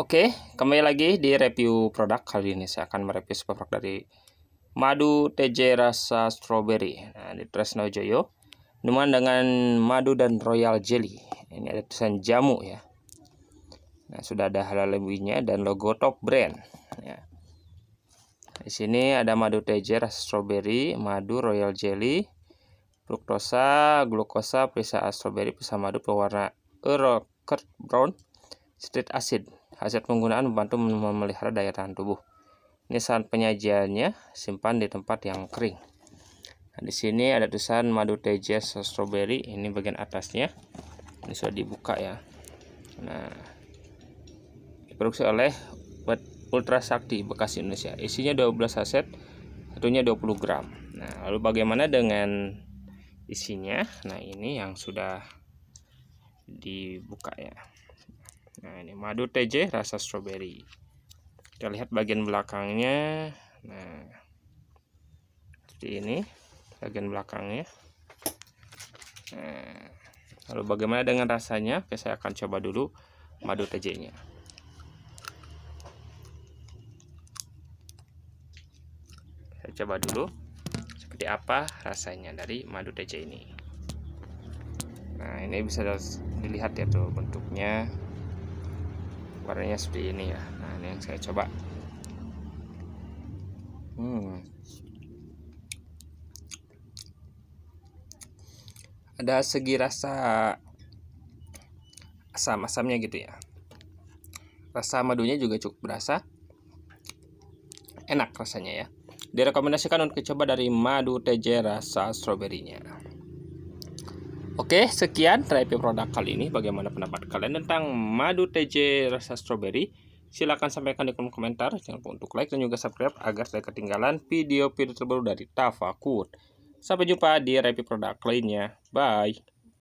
Oke, kembali lagi di review produk. Kali ini saya akan mereview sebuah produk dari Madu TJ Rasa Strawberry. Nah, di Tresno Joyo. Minuman dengan madu dan royal jelly. Ini ada tulisan jamu ya. Nah, sudah ada halal lebihnya dan logo top brand. Ya. Di sini ada madu TJ rasa strawberry, madu royal jelly, fruktosa, glukosa, perisa strawberry, perisa madu pewarna Eurocurt brown, street acid Hasil penggunaan membantu memelihara daya tahan tubuh. Ini saat penyajiannya simpan di tempat yang kering. Nah, di sini ada tulisan madu Tejas strawberry. Ini bagian atasnya. Ini sudah dibuka ya. Nah, diproduksi oleh Ultra Sakti Bekasi Indonesia. Isinya 12 aset, satunya 20 gram. Nah, lalu bagaimana dengan isinya? Nah, ini yang sudah dibuka ya Nah, ini madu TJ rasa strawberry Kita lihat bagian belakangnya. Nah, seperti ini bagian belakangnya. Nah, lalu bagaimana dengan rasanya? Oke, saya akan coba dulu madu TJ-nya. Saya coba dulu seperti apa rasanya dari madu TJ ini. Nah, ini bisa dilihat ya tuh bentuknya warnanya seperti ini ya nah ini yang saya coba hmm. ada segi rasa asam-asamnya gitu ya rasa madunya juga cukup berasa enak rasanya ya direkomendasikan untuk dicoba dari madu TJ rasa stroberinya Oke, sekian review produk kali ini. Bagaimana pendapat kalian tentang madu TJ rasa strawberry? Silahkan sampaikan di kolom komentar. Jangan lupa untuk like dan juga subscribe agar tidak ketinggalan video-video terbaru dari Tafakut. Sampai jumpa di review produk lainnya. Bye.